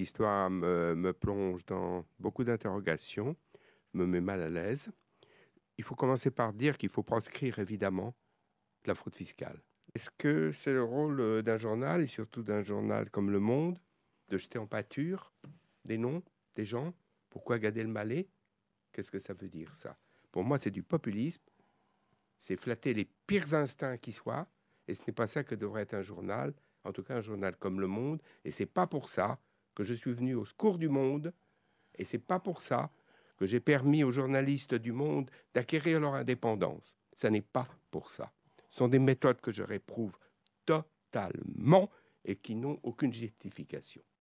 L'histoire me, plonge dans beaucoup d'interrogations, me met mal à l'aise. Il faut commencer par dire qu'il faut proscrire évidemment la fraude fiscale. Est-ce que c'est le rôle euh, d'un journal, et surtout d'un journal comme Le Monde, de jeter en pâture des noms, des gens Pourquoi garder le malais Qu'est-ce que ça veut dire ça Pour moi, c'est du populisme, c'est flatter les pires instincts qui soient, et ce n'est pas ça que devrait être un journal, en tout cas un journal comme Le Monde, et c'est pas pour ça je suis venu au secours du monde, et c'est pas pour ça que j'ai permis aux journalistes du monde d'acquérir leur indépendance. Ce n'est pas pour ça. Ce sont des méthodes que je réprouve totalement et qui n'ont aucune justification.